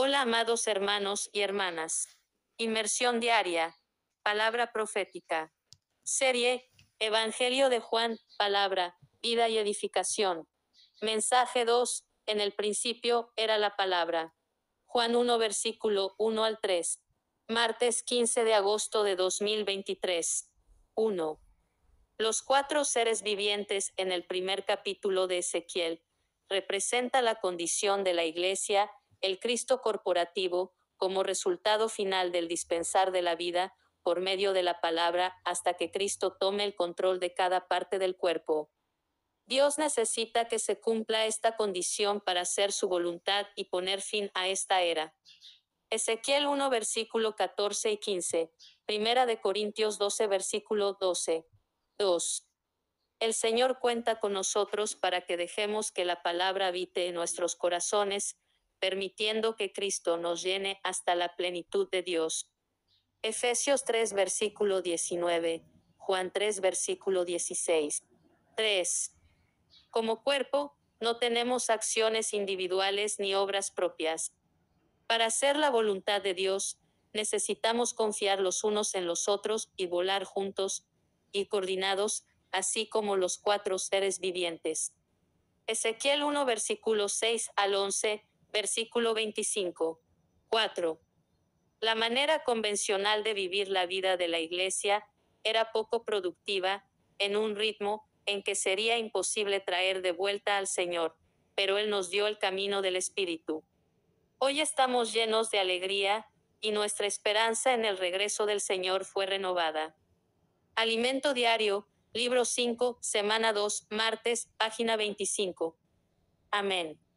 Hola amados hermanos y hermanas. Inmersión diaria. Palabra profética. Serie. Evangelio de Juan. Palabra. Vida y edificación. Mensaje 2. En el principio era la palabra. Juan 1 versículo 1 al 3. Martes 15 de agosto de 2023. 1. Los cuatro seres vivientes en el primer capítulo de Ezequiel representa la condición de la iglesia el Cristo corporativo, como resultado final del dispensar de la vida, por medio de la palabra, hasta que Cristo tome el control de cada parte del cuerpo. Dios necesita que se cumpla esta condición para hacer su voluntad y poner fin a esta era. Ezequiel 1 versículo 14 y 15. Primera de Corintios 12 versículo 12. 2. El Señor cuenta con nosotros para que dejemos que la palabra habite en nuestros corazones, permitiendo que Cristo nos llene hasta la plenitud de Dios. Efesios 3 versículo 19, Juan 3 versículo 16. 3. Como cuerpo, no tenemos acciones individuales ni obras propias. Para hacer la voluntad de Dios, necesitamos confiar los unos en los otros y volar juntos y coordinados, así como los cuatro seres vivientes. Ezequiel 1 versículo 6 al 11 versículo 25. 4. La manera convencional de vivir la vida de la iglesia era poco productiva, en un ritmo en que sería imposible traer de vuelta al Señor, pero Él nos dio el camino del Espíritu. Hoy estamos llenos de alegría, y nuestra esperanza en el regreso del Señor fue renovada. Alimento diario, libro 5, semana 2, martes, página 25. Amén.